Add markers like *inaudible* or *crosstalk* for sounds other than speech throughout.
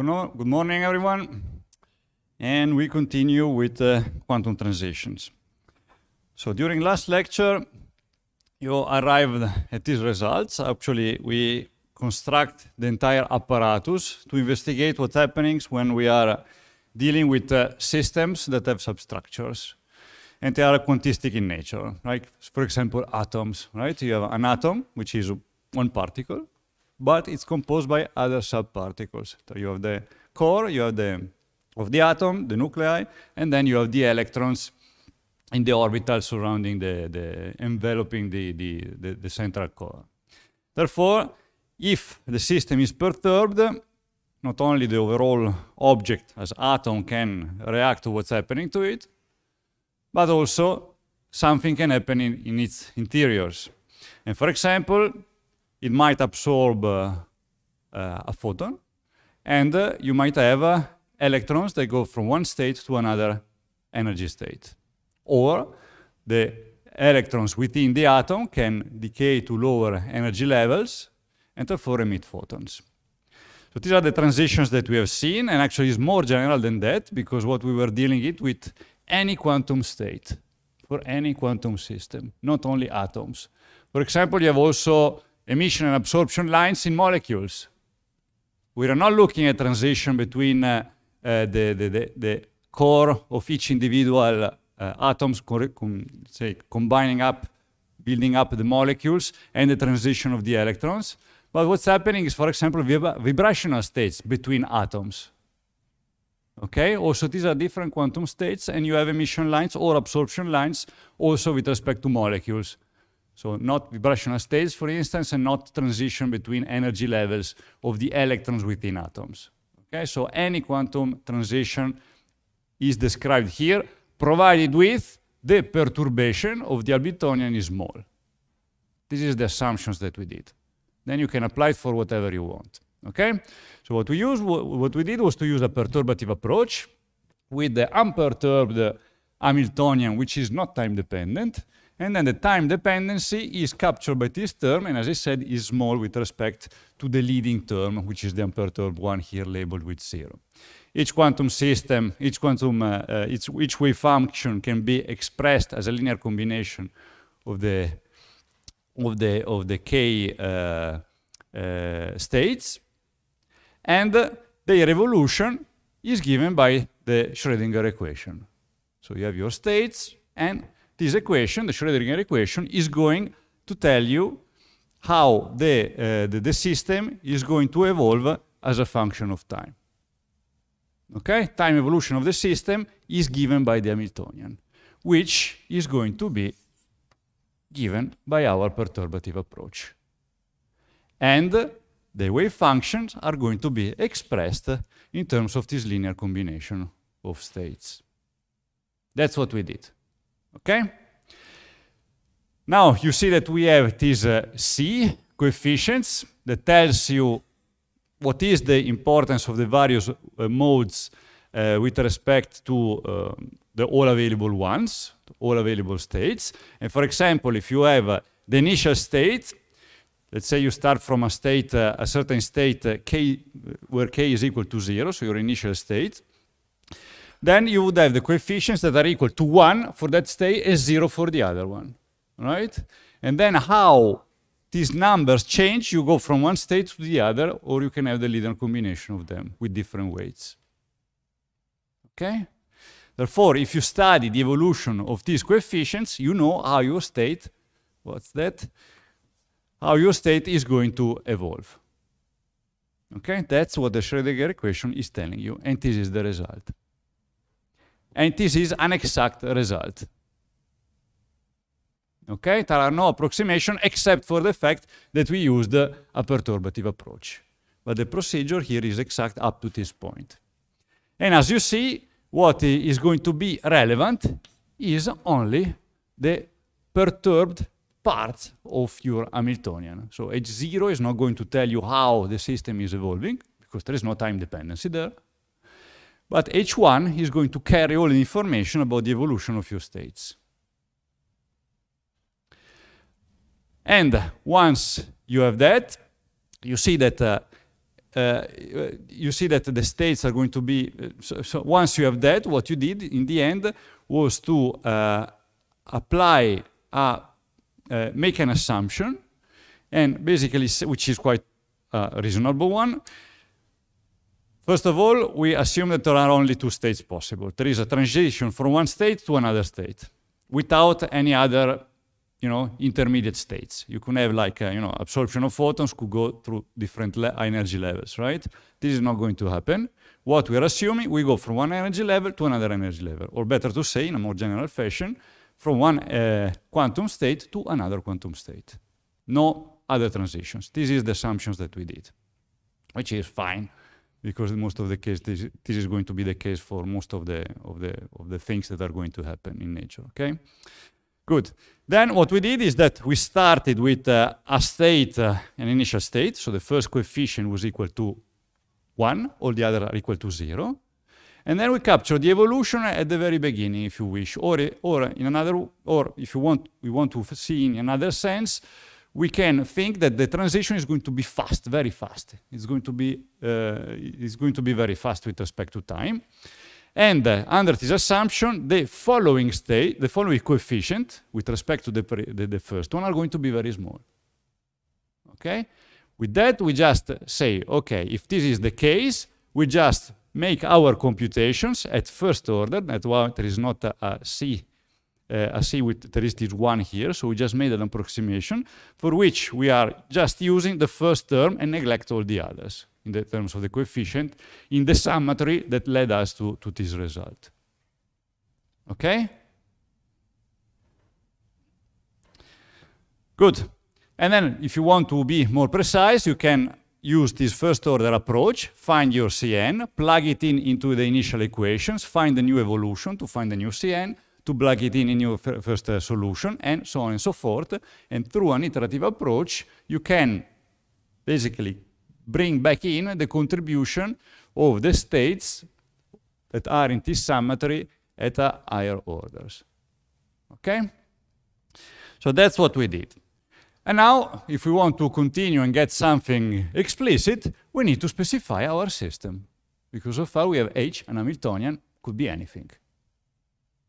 Good, morning, everyone. And we continue with uh, quantum transitions. So during last lecture, you arrived at these results. Actually, we construct the entire apparatus to investigate what happens when we are dealing with uh, systems that have substructures. And they are quantistic in nature, like, right? for example, atoms, right? You have an atom, which is one particle, but it's composed by other subparticles. So you have the core, you have the of the atom, the nuclei, and then you have the electrons in the orbital surrounding the, the enveloping the, the, the, the central core. Therefore, if the system is perturbed, not only the overall object as atom can react to what's happening to it, but also something can happen in, in its interiors. And for example, it might absorb uh, uh, a photon, and uh, you might have electrons that go from one state to another energy state. Or the electrons within the atom can decay to lower energy levels and therefore emit photons. So these are the transitions that we have seen, and actually it's more general than that because what we were dealing it with any quantum state for any quantum system, not only atoms. For example, you have also emission and absorption lines in molecules. We are not looking at transition between uh, uh, the, the, the, the, core of each individual uh, atoms, say, combining up, building up the molecules and the transition of the electrons. But what's happening is, for example, vib vibrational states between atoms. Okay, also these are different quantum states and you have emission lines or absorption lines also with respect to molecules. So not vibrational states, for instance, and not transition between energy levels of the electrons within atoms. Okay, so any quantum transition is described here, provided with the perturbation of the Hamiltonian is small. This is the assumptions that we did. Then you can apply it for whatever you want. Okay, so what we use, what we did was to use a perturbative approach with the unperturbed Hamiltonian, which is not time dependent, and then the time dependency is captured by this term, and as I said, is small with respect to the leading term, which is the unperturbed one here labeled with zero. Each quantum system, each quantum, uh, uh, each, each wave function can be expressed as a linear combination of the of the of the k uh, uh states, and the evolution is given by the Schrödinger equation. So you have your states and this equation, the Schrödinger equation, is going to tell you how the, uh, the, the, system is going to evolve as a function of time. Okay, time evolution of the system is given by the Hamiltonian, which is going to be given by our perturbative approach. And the wave functions are going to be expressed in terms of this linear combination of states. That's what we did. Okay? Now you see that we have these uh, C coefficients that tells you what is the importance of the various uh, modes uh, with respect to um, the all available ones, all available states. And for example, if you have uh, the initial state, let's say you start from a state, uh, a certain state uh, k, where k is equal to zero, so your initial state, then you would have the coefficients that are equal to 1 for that state and 0 for the other one, right? And then how these numbers change, you go from one state to the other, or you can have the linear combination of them with different weights. Okay? Therefore, if you study the evolution of these coefficients, you know how your state, what's that? How your state is going to evolve. Okay, that's what the Schrodinger equation is telling you, and this is the result and this is an exact result. Okay, there are no approximation except for the fact that we used a perturbative approach. But the procedure here is exact up to this point. And as you see, what is going to be relevant is only the perturbed part of your Hamiltonian. So H0 is not going to tell you how the system is evolving, because there is no time dependency there. But H1 is going to carry all the information about the evolution of your states. And once you have that, you see that uh, uh, uh, you see that the states are going to be. Uh, so, so, once you have that, what you did in the end was to uh, apply a uh, make an assumption, and basically which is quite a reasonable one, First of all, we assume that there are only two states possible. There is a transition from one state to another state without any other you know, intermediate states. You can have like, a, uh, you know, absorption of photons could go through different le energy levels, right? This is not going to happen. What we're assuming, we go from one energy level to another energy level, or better to say, in a more general fashion, from one uh, quantum state to another quantum state. No other transitions. This is the assumptions that we did, which is fine because in most of the case this, this is going to be the case for most of the of the of the things that are going to happen in nature okay good then what we did is that we started with uh, a state uh, an initial state so the first coefficient was equal to 1 all the other are equal to 0 and then we capture the evolution at the very beginning if you wish or or in another or if you want we want to see in another sense we can think that the transition is going to be fast, very fast. It's going to be, uh, it's going to be very fast with respect to time. And uh, under this assumption, the following state, the following coefficient with respect to the, the, the first one are going to be very small. Okay? With that, we just say, okay, if this is the case, we just make our computations at first order, that is, why there is not a, a C I see with, there is this one here, so we just made an approximation for which we are just using the first term and neglect all the others in the terms of the coefficient in the summatory that led us to, to this result. Okay? Good. And then if you want to be more precise, you can use this first order approach, find your Cn, plug it in into the initial equations, find the new evolution to find the new Cn, to plug it in in your first uh, solution, and so on and so forth. And through an iterative approach, you can basically bring back in the contribution of the states that are in this summatory at a higher orders. Okay? So that's what we did. And now, if we want to continue and get something explicit, we need to specify our system. Because so far we have H and Hamiltonian, could be anything.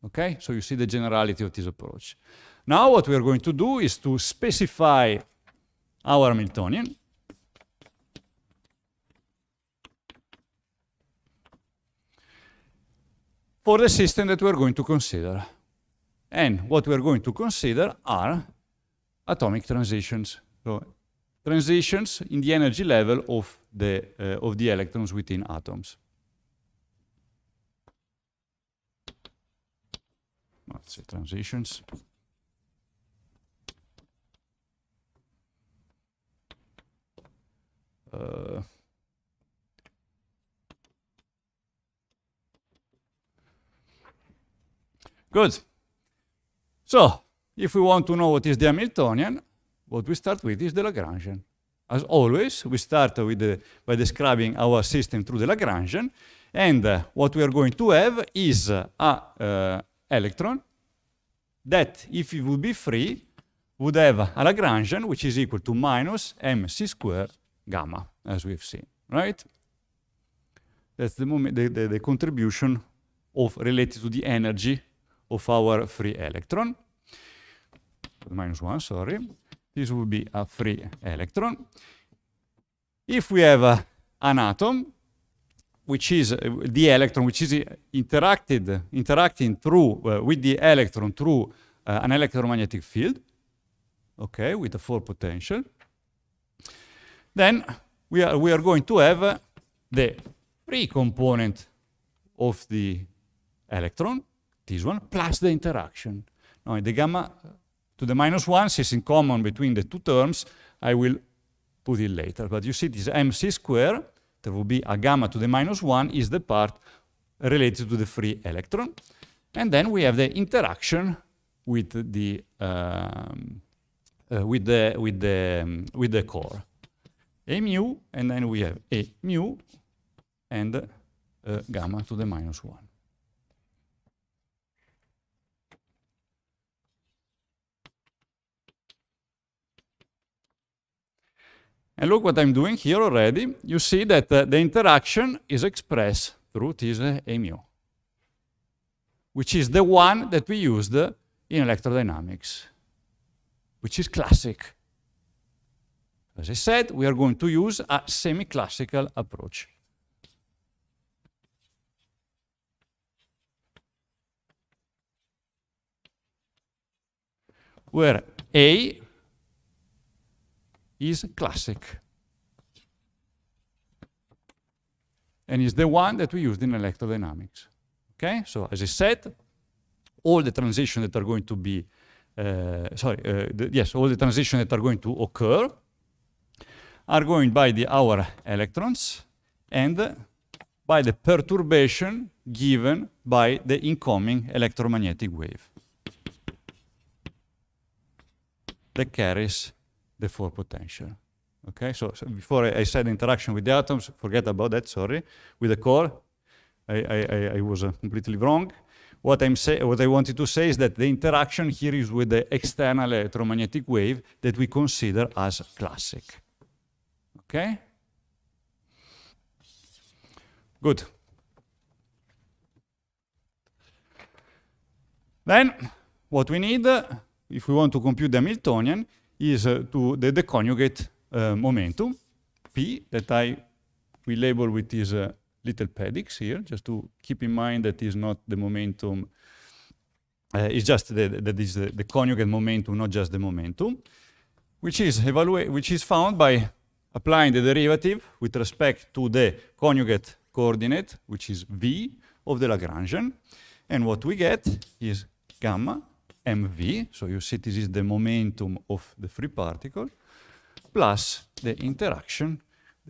Okay, so you see the generality of this approach. Now what we are going to do is to specify our Hamiltonian. for the system that we're going to consider. And what we're going to consider are atomic transitions. So transitions in the energy level of the, uh, of the electrons within atoms. let's say transitions. Uh, good. So, if we want to know what is the Hamiltonian, what we start with is the Lagrangian. As always, we start with the, by describing our system through the Lagrangian, and uh, what we are going to have is uh, a uh, electron that, if it would be free, would have a Lagrangian, which is equal to minus mc squared gamma, as we've seen, right? That's the, moment, the, the, the contribution of related to the energy of our free electron. Minus one, sorry. This would be a free electron. If we have an atom which is uh, the electron, which is interacted, interacting through uh, with the electron through uh, an electromagnetic field, okay, with a four potential. Then we are, we are going to have the free component of the electron, this one, plus the interaction. Now, the gamma to the minus one, is in common between the two terms, I will put it later. But you see this mc square there will be a gamma to the minus 1 is the part related to the free electron. And then we have the interaction with the, um, uh, with the, with the, um, with the core. A mu, and then we have A mu and uh, gamma to the minus 1. And look what I'm doing here already. You see that uh, the interaction is expressed through this uh, A mu, which is the one that we used uh, in electrodynamics, which is classic. As I said, we are going to use a semi-classical approach. Where A is a classic. And it's the one that we used in electrodynamics. Okay, so as I said, all the transitions that are going to be, uh, sorry, uh, the, yes, all the transitions that are going to occur are going by the our electrons and by the perturbation given by the incoming electromagnetic wave that carries the four potential. Okay, so, so before I, I, said interaction with the atoms, forget about that, sorry. With the core, I, I, I was uh, completely wrong. What, I'm say, what I wanted to say is that the interaction here is with the external electromagnetic wave that we consider as classic. Okay? Good. Then, what we need, uh, if we want to compute the Hamiltonian, is uh, to the, the conjugate uh, momentum, P, that I we label with these uh, little paddocks here, just to keep in mind that is not the momentum, it's just that is the, the conjugate momentum, not just the momentum, which is evaluate, which is found by applying the derivative with respect to the conjugate coordinate, which is v of the Lagrangian. And what we get is gamma mv, so you see this is the momentum of the free particle, plus the interaction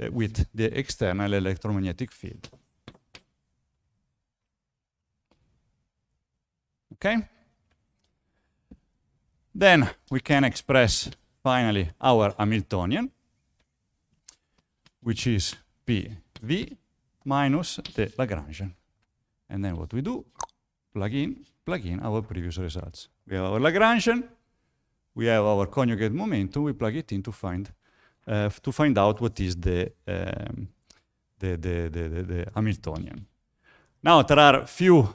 uh, with the external electromagnetic field. Okay? Then we can express finally our Hamiltonian, which is PV minus the Lagrangian. And then what we do, plug in plug in our previous results. We have our Lagrangian, we have our conjugate momentum, we plug it in to find, uh, to find out what is the, um, the, the, the, the, Hamiltonian. Now there are a few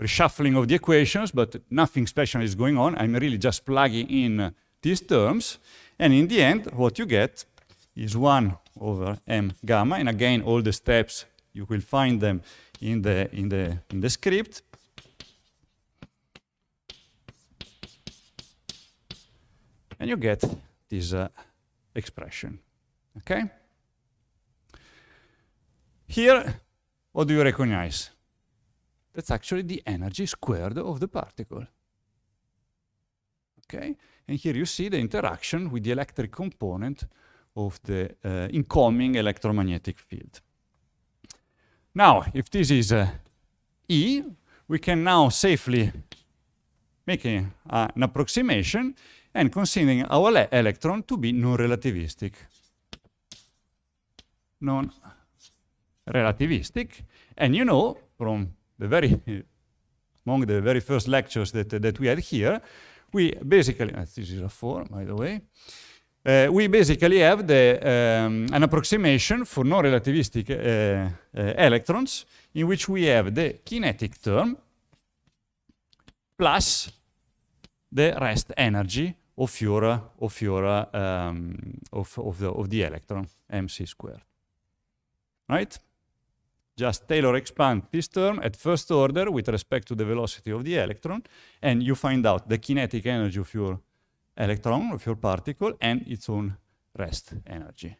reshuffling of the equations, but nothing special is going on. I'm really just plugging in these terms. And in the end, what you get is 1 over m gamma. And again, all the steps, you will find them in the, in the, in the script. and you get this uh, expression, okay? Here, what do you recognize? That's actually the energy squared of the particle. Okay, and here you see the interaction with the electric component of the uh, incoming electromagnetic field. Now, if this is uh, E, we can now safely make a, uh, an approximation and considering our electron to be non-relativistic. Non-relativistic. And you know from the very, *laughs* among the very first lectures that, uh, that we had here, we basically, uh, this is a four, by the way, uh, we basically have the, um, an approximation for non-relativistic uh, uh, electrons in which we have the kinetic term plus the rest energy of your of your um, of of the of the electron mc squared. Right? Just Taylor expand this term at first order with respect to the velocity of the electron, and you find out the kinetic energy of your electron, of your particle, and its own rest energy.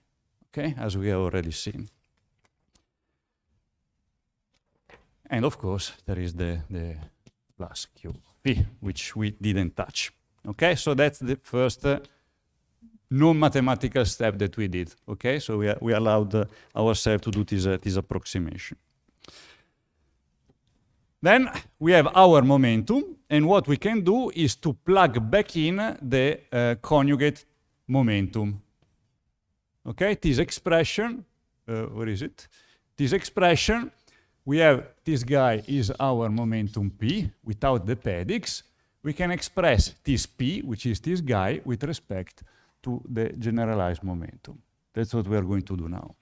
Okay, as we have already seen. And of course, there is the, the plus Q, P, which we didn't touch. Okay, so that's the first uh, non-mathematical step that we did. Okay, so we, we allowed uh, ourselves to do this, uh, this approximation. Then we have our momentum, and what we can do is to plug back in the uh, conjugate momentum. Okay, this expression, uh, where is it? This expression, we have this guy is our momentum p without the pedics, we can express this P, which is this guy, with respect to the generalized momentum. That's what we are going to do now.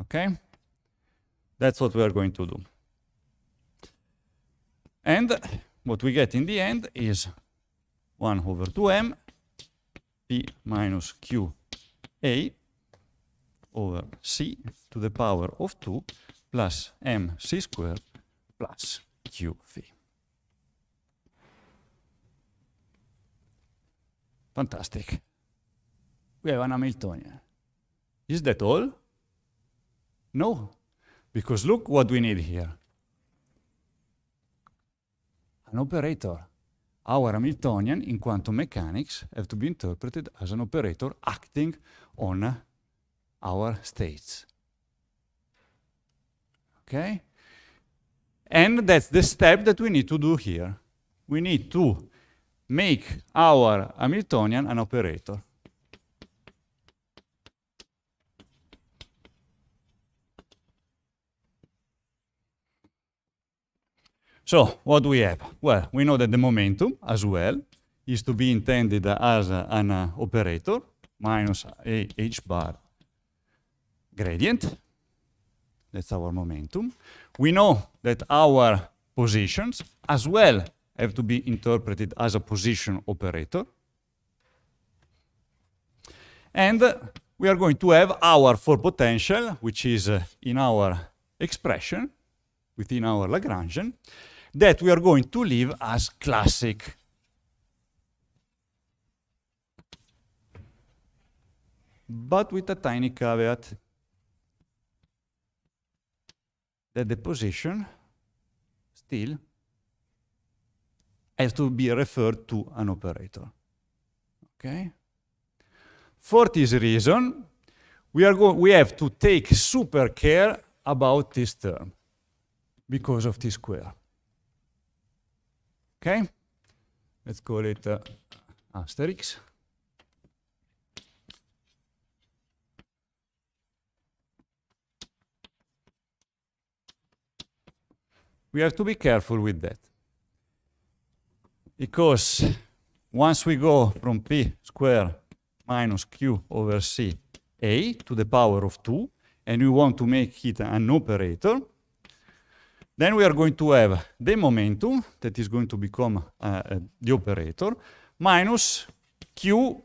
Okay? That's what we are going to do. And what we get in the end is 1 over 2m p minus qa over c to the power of 2 plus mc squared plus qv. Fantastic. We have an Hamiltonian. Is that all? No, because look what we need here. An operator. Our Hamiltonian in quantum mechanics have to be interpreted as an operator acting on our states. Okay? And that's the step that we need to do here. We need to make our Hamiltonian an operator. So what do we have? Well, we know that the momentum as well is to be intended as an operator minus a h bar gradient. That's our momentum. We know that our positions as well have to be interpreted as a position operator. And we are going to have our four potential, which is uh, in our expression, within our Lagrangian, that we are going to leave as classic. But with a tiny caveat, that the position still has to be referred to an operator. Okay? For this reason, we, are we have to take super care about this term because of this square. Okay? Let's call it uh, asterisk. we have to be careful with that. Because once we go from P square minus Q over C A to the power of 2, and we want to make it an operator, then we are going to have the momentum that is going to become uh, uh the operator minus Q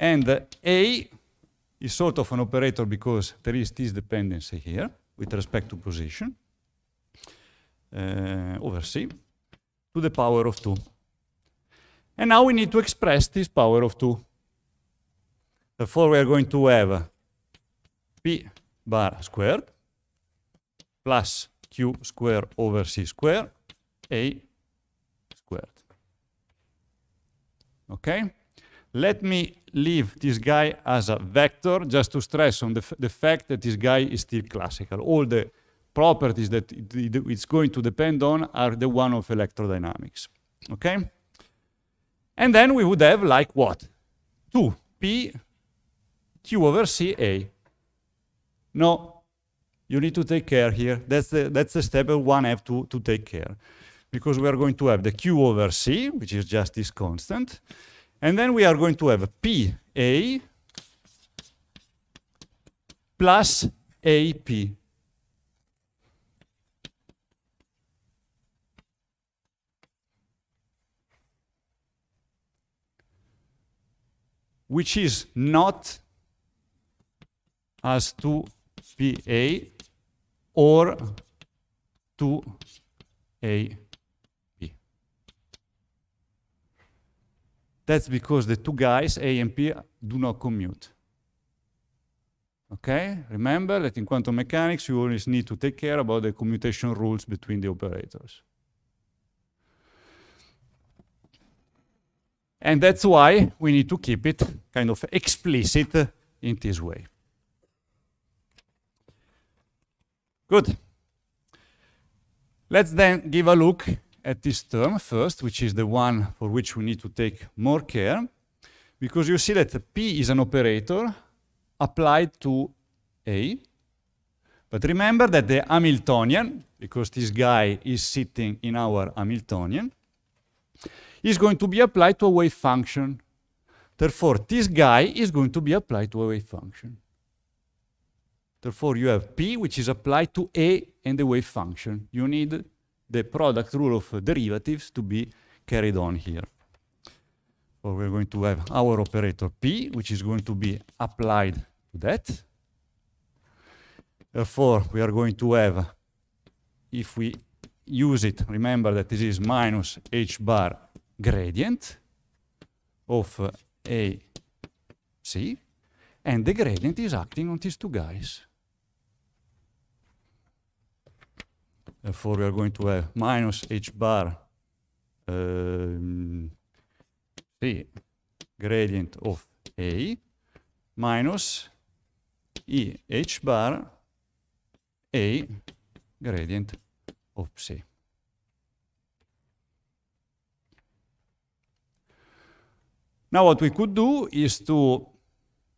and A is sort of an operator because there is this dependency here with respect to position. Eh, over C to the power of 2. And now we need to express this power of 2. Therefore, we are going to have p bar squared plus q squared over c squared a squared. Okay? Let me leave this guy as a vector just to stress on the, the fact that this guy is still classical. All the properties that it's going to depend on are the one of electrodynamics. Okay? And then we would have like what? 2p q over c a. No, you need to take care here. That's the, that's the step one have to, to take care. Because we are going to have the q over c, which is just this constant. And then we are going to have p a plus AP. which is not as 2PA or 2AB. That's because the two guys, A and P, do not commute. Okay? Remember that in quantum mechanics, you always need to take care about the commutation rules between the operators. And that's why we need to keep it kind of explicit in this way. Good. Let's then give a look at this term first, which is the one for which we need to take more care, because you see that P is an operator applied to A. But remember that the Hamiltonian, because this guy is sitting in our Hamiltonian, is going to be applied to a wave function. Therefore, this guy is going to be applied to a wave function. Therefore, you have P, which is applied to A and the wave function. You need the product rule of derivatives to be carried on here. So we're going to have our operator P, which is going to be applied to that. Therefore, we are going to have, if we use it, remember that this is minus h bar gradient of uh, a c, and the gradient is acting on these two guys. Therefore, we are going to have minus h bar um, c gradient of a minus e h bar a gradient Oopsie. Now what we could do is to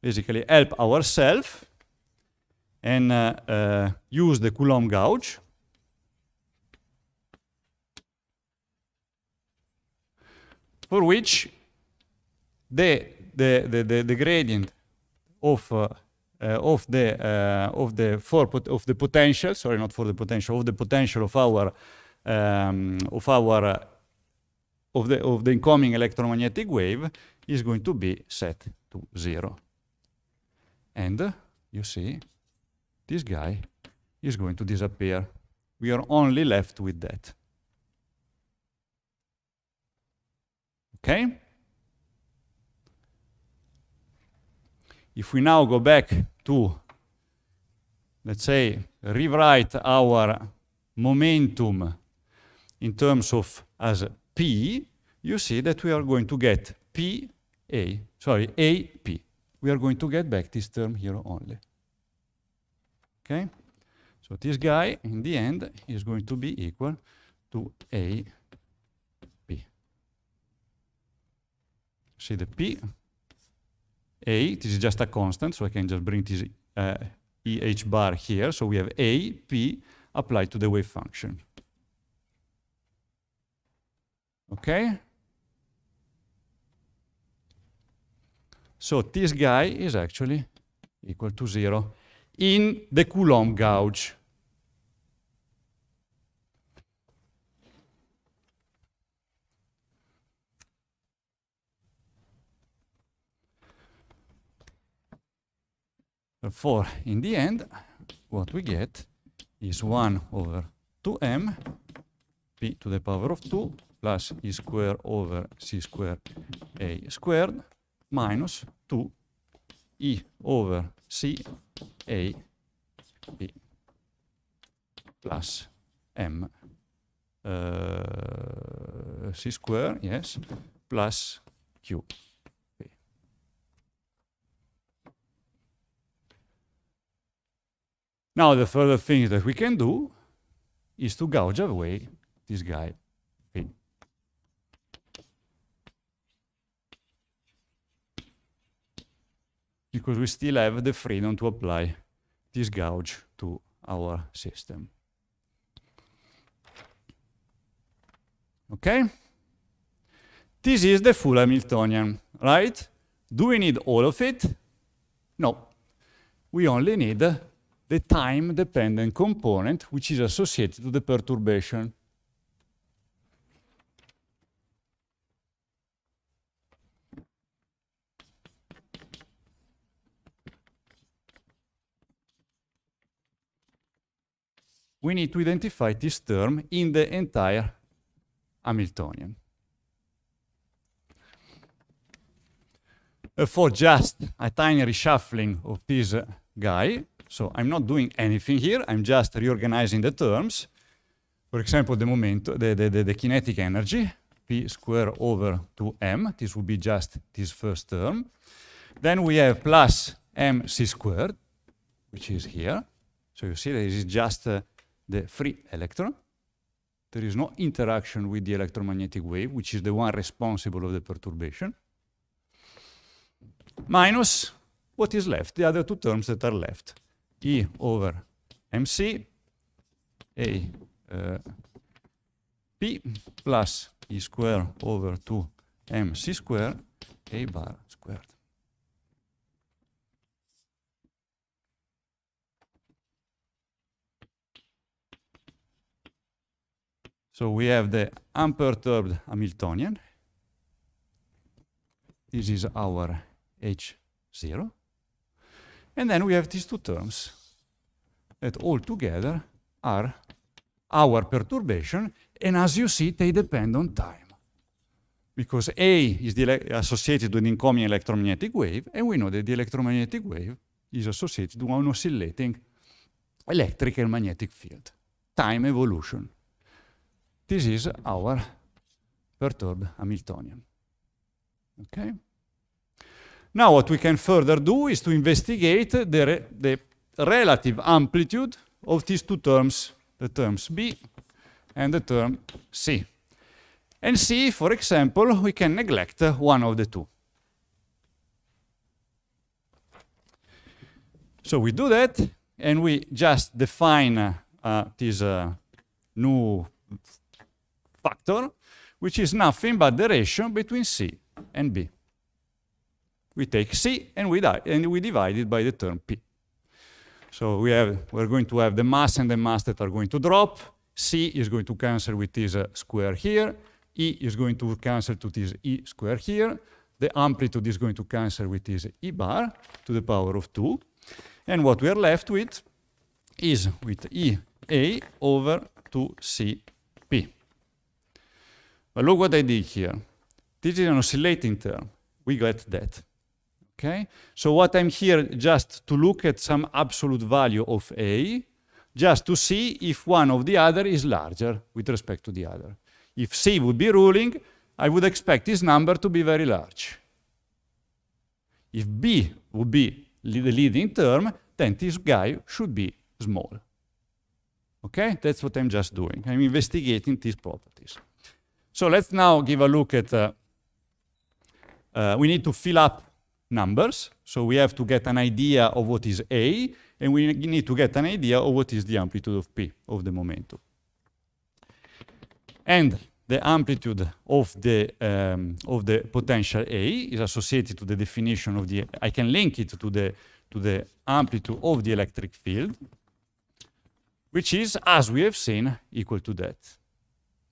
basically help ourselves and uh, uh, use the Coulomb gauge for which the, the, the, the, the gradient of uh, uh, of the uh, of the for of the potential. Sorry, not for the potential of the potential of our um, of our uh, of the of the incoming electromagnetic wave is going to be set to zero. And you see, this guy is going to disappear. We are only left with that. Okay? If we now go back to, let's say, rewrite our momentum in terms of as P, you see that we are going to get P A, sorry, A P. We are going to get back this term here only. Okay? So this guy, in the end, is going to be equal to A P. See the P a, this is just a constant, so I can just bring this uh, EH bar here. So we have a, p applied to the wave function. Okay? So this guy is actually equal to zero in the Coulomb gauge. Therefore, in the end, what we get is 1 over 2m p to the power of 2 plus e square over c square a squared minus 2 e over c a p plus m uh, c square, yes, plus q. Now, the further thing that we can do is to gouge away this guy. Because we still have the freedom to apply this gouge to our system. Okay? This is the full Hamiltonian, right? Do we need all of it? No. We only need the time-dependent component which is associated to the perturbation. we need to identify this term in the entire Hamiltonian. for just a tiny reshuffling of this uh, guy, so I'm not doing anything here, I'm just reorganizing the terms. For example, the momentum, the, the, the, the, kinetic energy, p square over 2m, this would be just this first term. Then we have plus mc squared, which is here. So you see this is just uh, the free electron. There is no interaction with the electromagnetic wave, which is the one responsible of the perturbation. Minus what is left, the other two terms that are left. E over MC A uh, P plus E square over 2 MC square A bar squared. So we have the unperturbed Hamiltonian. This is our H0. And then we have these two terms that all together are our perturbation, and as you see, they depend on time. Because A is associated with incoming electromagnetic wave, and we know that the electromagnetic wave is associated with an oscillating electric and magnetic field, time evolution. This is our perturbed Hamiltonian. Okay? Now what we can further do is to investigate the, re the relative amplitude of these two terms, the terms B and the term C. And see, for example, we can neglect one of the two. So we do that, and we just define uh, this uh, new factor, which is nothing but the ratio between C and B we take C and we, and we divide it by the term P. So we have, we're going to have the mass and the mass that are going to drop. C is going to cancel with this uh, square here. E is going to cancel to this E square here. The amplitude is going to cancel with this E bar to the power of 2. And what we are left with is with E A over 2CP. But look what I did here. This is an oscillating term. We get that. Okay? So what I'm here just to look at some absolute value of A, just to see if one of the other is larger with respect to the other. If C would be ruling, I would expect this number to be very large. If B would be the leading term, then this guy should be small. Okay? That's what I'm just doing. I'm investigating these properties. So let's now give a look at, uh, uh, we need to fill up numbers. So we have to get an idea of what is A, and we need to get an idea of what is the amplitude of P, of the momentum. And the amplitude of the, um, of the potential A is associated to the definition of the, I can link it to the, to the amplitude of the electric field, which is, as we have seen, equal to that.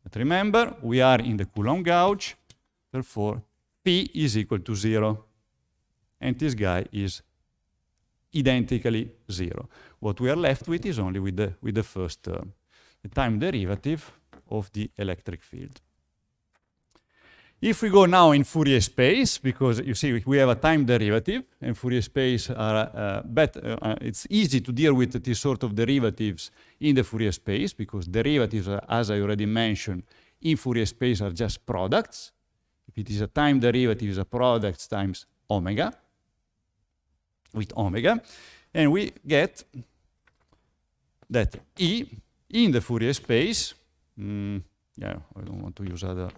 But remember, we are in the Coulomb gauge, therefore P is equal to zero and this guy is identically zero. What we are left with is only with the, with the first term, uh, the time derivative of the electric field. If we go now in Fourier space, because you see we have a time derivative, and Fourier space are uh, better, uh, uh, it's easy to deal with this sort of derivatives in the Fourier space, because derivatives, are, uh, as I already mentioned, in Fourier space are just products. If it is a time derivative, it's a product times omega with omega, and we get that E in the Fourier space, mm, yeah, I don't want to use other,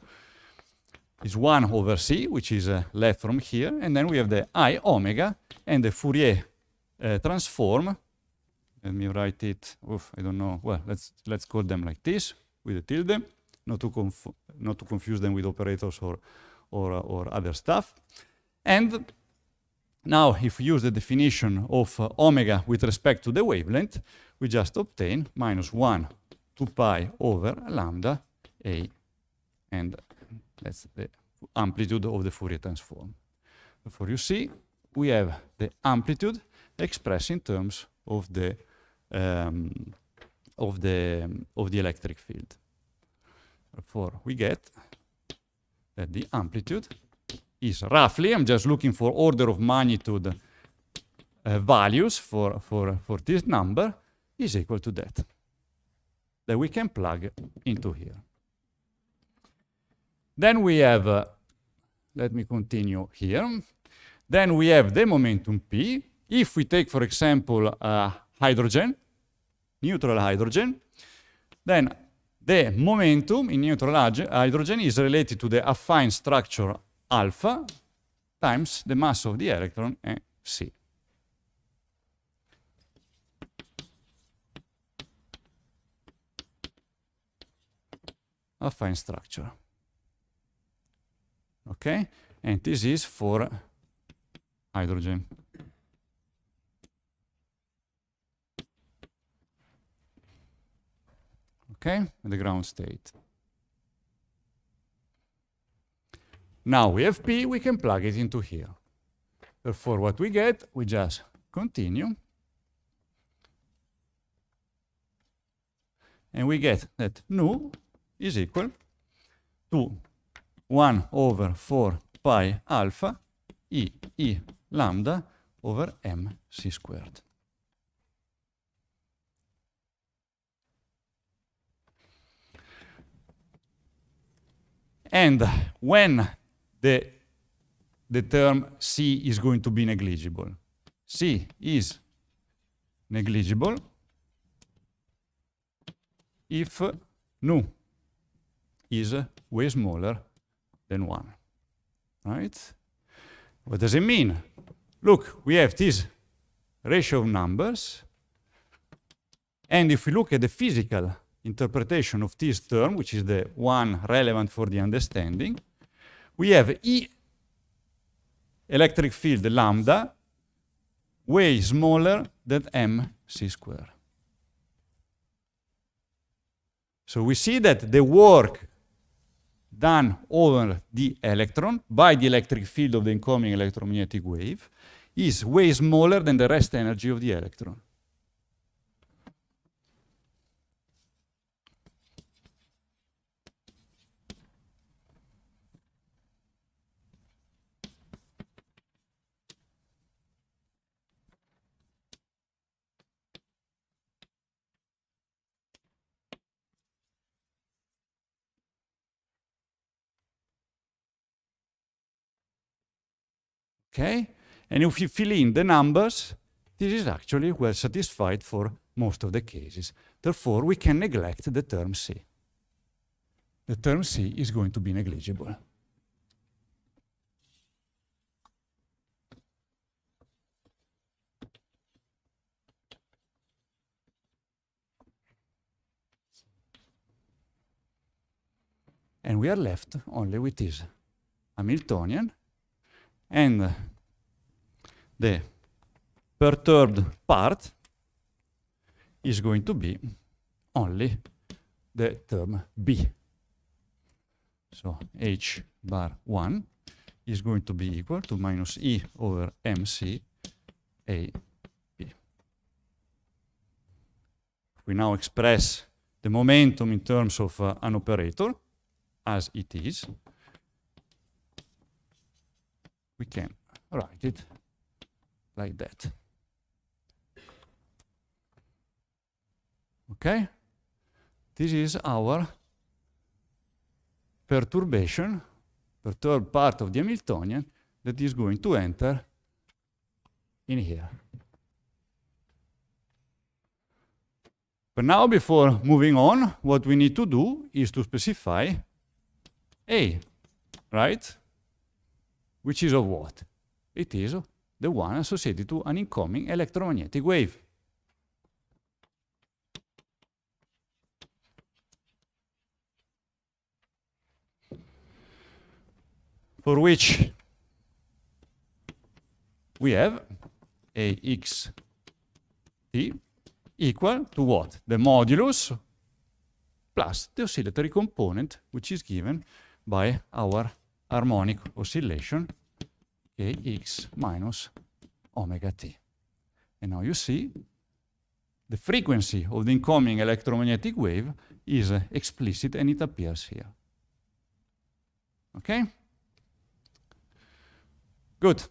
is 1 over C, which is uh, left from here, and then we have the I omega and the Fourier uh, transform. Let me write it, oof, I don't know, well, let's, let's call them like this, with a tilde, not to, not to confuse them with operators or, or, or other stuff. And now, if we use the definition of uh, omega with respect to the wavelength, we just obtain minus 1 to pi over lambda a, and that's the amplitude of the Fourier transform. Before you see, we have the amplitude expressed in terms of the, um, of the, of the electric field. Therefore, we get that the amplitude is roughly, I'm just looking for order of magnitude uh, values for, for, for this number, is equal to that. That we can plug into here. Then we have, uh, let me continue here. Then we have the momentum p. If we take, for example, uh, hydrogen, neutral hydrogen, then the momentum in neutral hydrogen is related to the affine structure alpha times the mass of the electron, eh, c. A fine structure. Okay, and this is for hydrogen. Okay, the ground state. Now we have P, we can plug it into here. Therefore, what we get, we just continue. And we get that nu is equal to 1 over 4 pi alpha e e lambda over m c squared. And when the, the term C is going to be negligible. C is negligible if nu is way smaller than 1. Right? What does it mean? Look, we have this ratio of numbers, and if we look at the physical interpretation of this term, which is the one relevant for the understanding, we have E electric field lambda way smaller than mc squared. So we see that the work done over the electron by the electric field of the incoming electromagnetic wave is way smaller than the rest energy of the electron. Okay? And if you fill in the numbers, this is actually well satisfied for most of the cases. Therefore, we can neglect the term C. The term C is going to be negligible. And we are left only with this Hamiltonian and the perturbed part is going to be only the term b. So h bar 1 is going to be equal to minus e over mc We now express the momentum in terms of uh, an operator as it is, we can write it like that. Okay? This is our perturbation, perturbed part of the Hamiltonian that is going to enter in here. But now, before moving on, what we need to do is to specify A, right? which is of what? It is the one associated to an incoming electromagnetic wave. For which we have axt equal to what? The modulus plus the oscillatory component, which is given by our harmonic oscillation kx minus omega t. And now you see the frequency of the incoming electromagnetic wave is uh, explicit and it appears here. Okay? Good.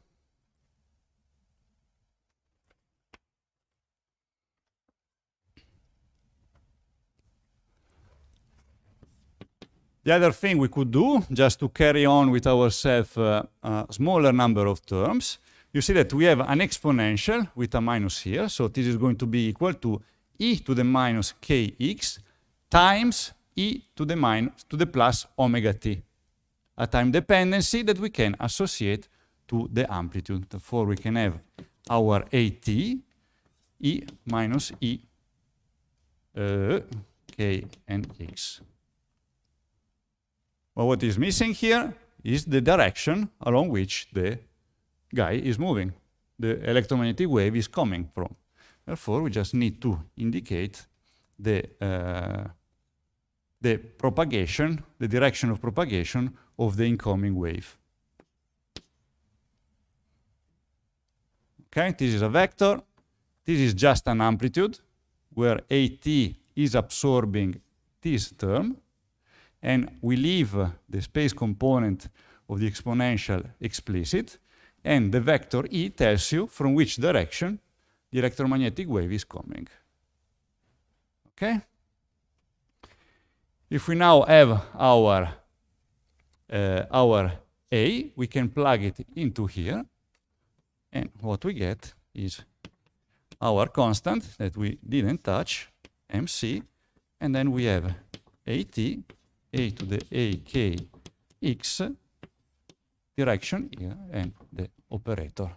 The other thing we could do, just to carry on with ourselves uh, a uh, smaller number of terms, you see that we have an exponential with a minus here, so this is going to be equal to e to the minus kx times e to the minus to the plus omega t, a time dependency that we can associate to the amplitude. Therefore, we can have our at e minus e uh, k and x. Well, what is missing here is the direction along which the guy is moving. The electromagnetic wave is coming from. Therefore, we just need to indicate the, uh, the propagation, the direction of propagation of the incoming wave. Okay, this is a vector. This is just an amplitude where AT is absorbing this term and we leave the space component of the exponential explicit, and the vector E tells you from which direction the electromagnetic wave is coming. Okay? If we now have our, uh, our A, we can plug it into here, and what we get is our constant that we didn't touch, mc, and then we have at a to the akx direction here and the operator.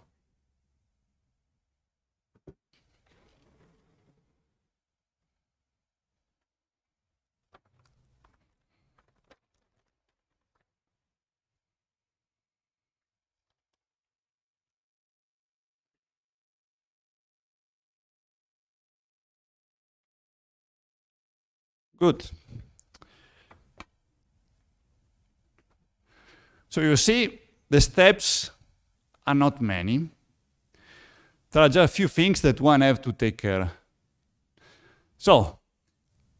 Good. So you see, the steps are not many. There are just a few things that one have to take care. So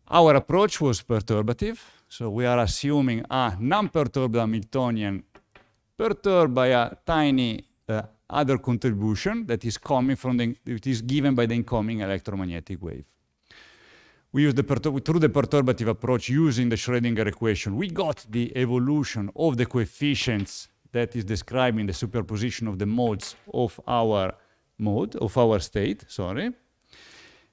our approach was perturbative. So we are assuming a non-perturbed Hamiltonian perturbed by a tiny uh, other contribution that is coming from the, it is given by the incoming electromagnetic wave we use the through the perturbative approach using the Schrodinger equation, we got the evolution of the coefficients that is describing the superposition of the modes of our mode, of our state, sorry.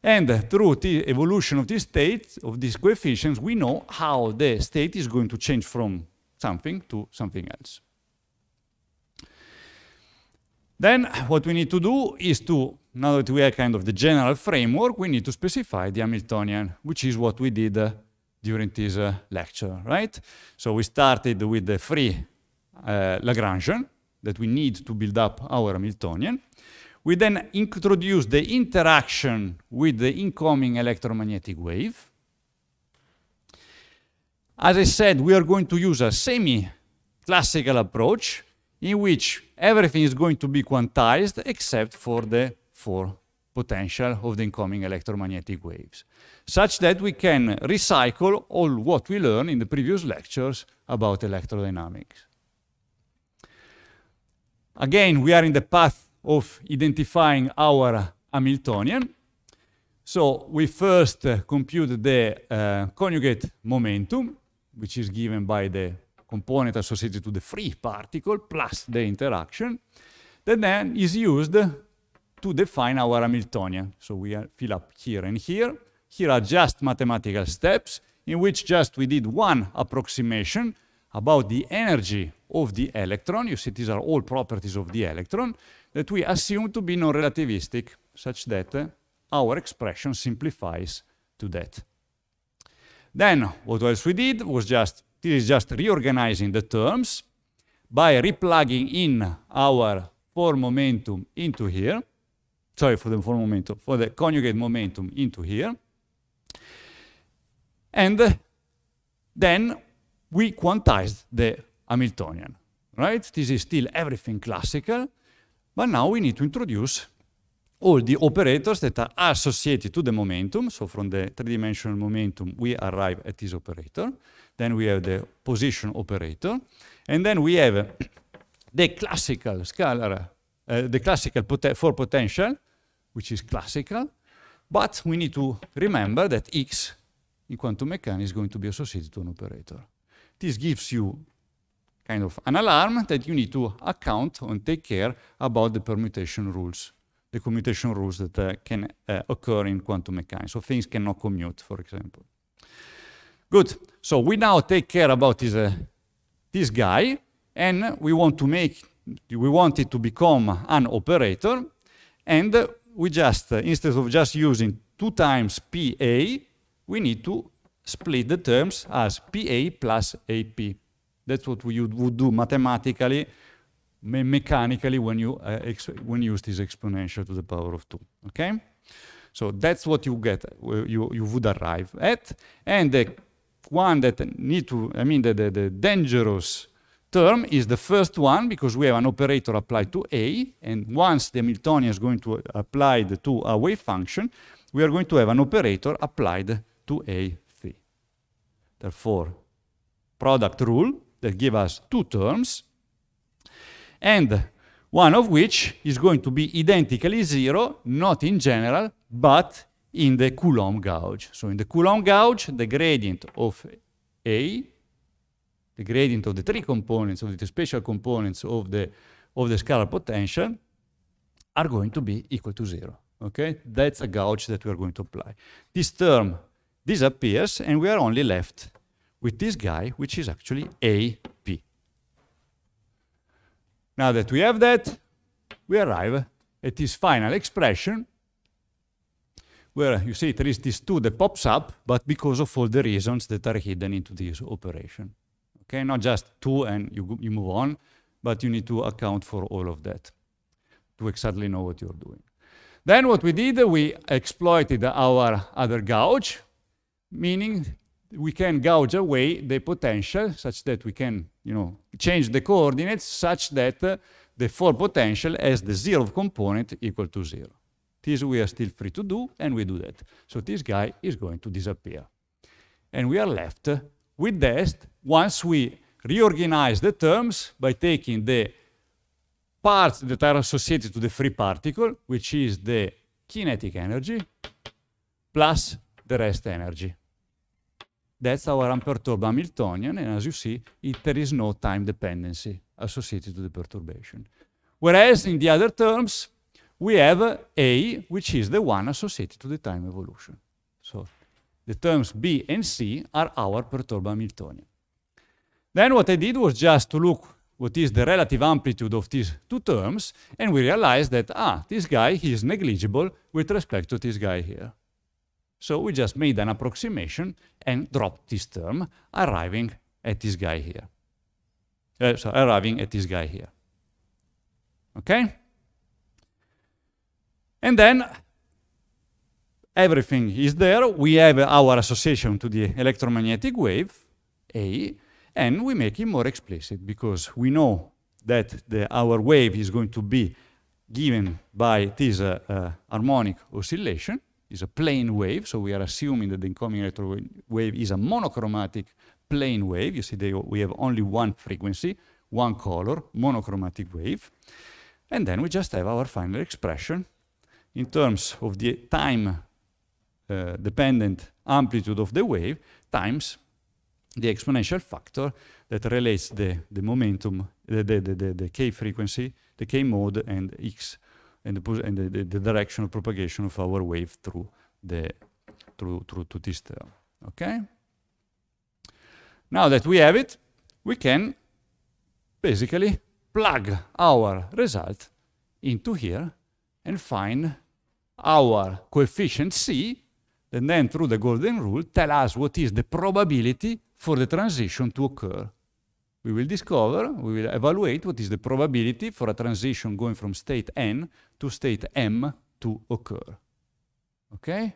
And through the evolution of these states, of these coefficients, we know how the state is going to change from something to something else. Then what we need to do is to, now that we have kind of the general framework, we need to specify the Hamiltonian, which is what we did uh, during this uh, lecture, right? So we started with the free uh, Lagrangian that we need to build up our Hamiltonian. We then introduce the interaction with the incoming electromagnetic wave. As I said, we are going to use a semi-classical approach in which everything is going to be quantized except for the four potential of the incoming electromagnetic waves, such that we can recycle all what we learned in the previous lectures about electrodynamics. Again, we are in the path of identifying our Hamiltonian. So we first uh, compute the uh, conjugate momentum, which is given by the component associated to the free particle plus the interaction that then is used to define our Hamiltonian. So we fill up here and here. Here are just mathematical steps in which just we did one approximation about the energy of the electron. You see these are all properties of the electron that we assume to be non-relativistic such that uh, our expression simplifies to that. Then what else we did was just this is just reorganizing the terms by replugging in our for momentum into here. Sorry, for the for momentum, for the conjugate momentum into here. And uh, then we quantized the Hamiltonian, right? This is still everything classical, but now we need to introduce all the operators that are associated to the momentum. So from the three-dimensional momentum, we arrive at this operator. Then we have the position operator. And then we have uh, the classical scalar, uh, the classical pot for potential, which is classical. But we need to remember that x in quantum mechanics is going to be associated to an operator. This gives you kind of an alarm that you need to account and take care about the permutation rules, the commutation rules that uh, can uh, occur in quantum mechanics. So things cannot commute, for example. Good. So we now take care about this, uh, this guy, and we want to make, we want it to become an operator, and we just, uh, instead of just using two times PA, we need to split the terms as PA plus AP. That's what we would do mathematically, me mechanically, when you, uh, when you use this exponential to the power of 2, okay? So that's what you get, uh, you, you would arrive at. And the uh, one that need to, I mean, the, the, the dangerous term is the first one because we have an operator applied to A, and once the Hamiltonian is going to apply to a wave function, we are going to have an operator applied to A3. Therefore, product rule that give us two terms, and one of which is going to be identically zero, not in general, but in the Coulomb gauge. So in the Coulomb gauge, the gradient of A, the gradient of the three components, of the spatial components of the, of the scalar potential, are going to be equal to zero. Okay, that's a gauge that we are going to apply. This term disappears and we are only left with this guy, which is actually AP. Now that we have that, we arrive at this final expression where you see there is this 2 that pops up, but because of all the reasons that are hidden into this operation. Okay, not just 2 and you, you move on, but you need to account for all of that to exactly know what you're doing. Then what we did, we exploited our other gauge, meaning we can gouge away the potential such that we can, you know, change the coordinates such that uh, the four potential has the zero component equal to zero. This we are still free to do, and we do that. So this guy is going to disappear. And we are left with that once we reorganize the terms by taking the parts that are associated to the free particle, which is the kinetic energy, plus the rest energy. That's our unperturbed Hamiltonian, and as you see, it, there is no time dependency associated to the perturbation. Whereas in the other terms, we have A, which is the one associated to the time evolution. So the terms B and C are our perturbed Hamiltonian. Then what I did was just to look what is the relative amplitude of these two terms, and we realized that, ah, this guy, he is negligible with respect to this guy here. So we just made an approximation and dropped this term, arriving at this guy here. Uh, so arriving at this guy here. Okay? And then everything is there. We have our association to the electromagnetic wave, A, and we make it more explicit because we know that the, our wave is going to be given by this uh, uh, harmonic oscillation, is a plane wave, so we are assuming that the incoming electromagnetic wave is a monochromatic plane wave. You see, they, we have only one frequency, one color, monochromatic wave. And then we just have our final expression in terms of the time uh, dependent amplitude of the wave times the exponential factor that relates the, the momentum, the, the, the, the k frequency, the k mode, and x, and, the, and the, the direction of propagation of our wave through the through, through to this term. Okay. Now that we have it, we can basically plug our result into here and find our coefficient C, and then through the golden rule, tell us what is the probability for the transition to occur. We will discover, we will evaluate what is the probability for a transition going from state N to state M to occur. Okay?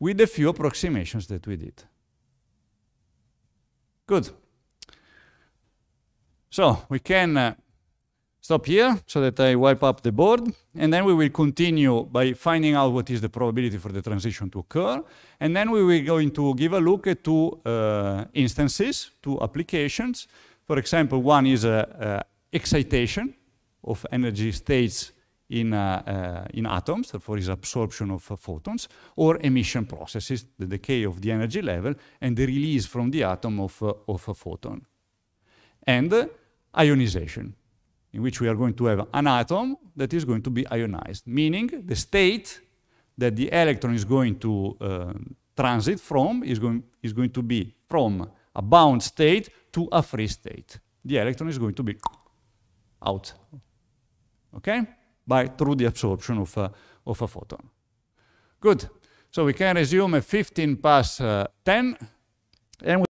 With the few approximations that we did. Good. So we can uh, stop here so that I wipe up the board. And then we will continue by finding out what is the probability for the transition to occur. And then we will going to give a look at two uh, instances, two applications. For example, one is a, a excitation of energy states in, uh, uh, in atoms, therefore is absorption of uh, photons, or emission processes, the decay of the energy level and the release from the atom of, uh, of a photon. And uh, ionization, in which we are going to have an atom that is going to be ionized, meaning the state that the electron is going to uh, transit from is going, is going to be from a bound state to a free state. The electron is going to be out, okay? By, through the absorption of a, uh, of a photon. Good, so we can resume at 15 past uh, 10, and we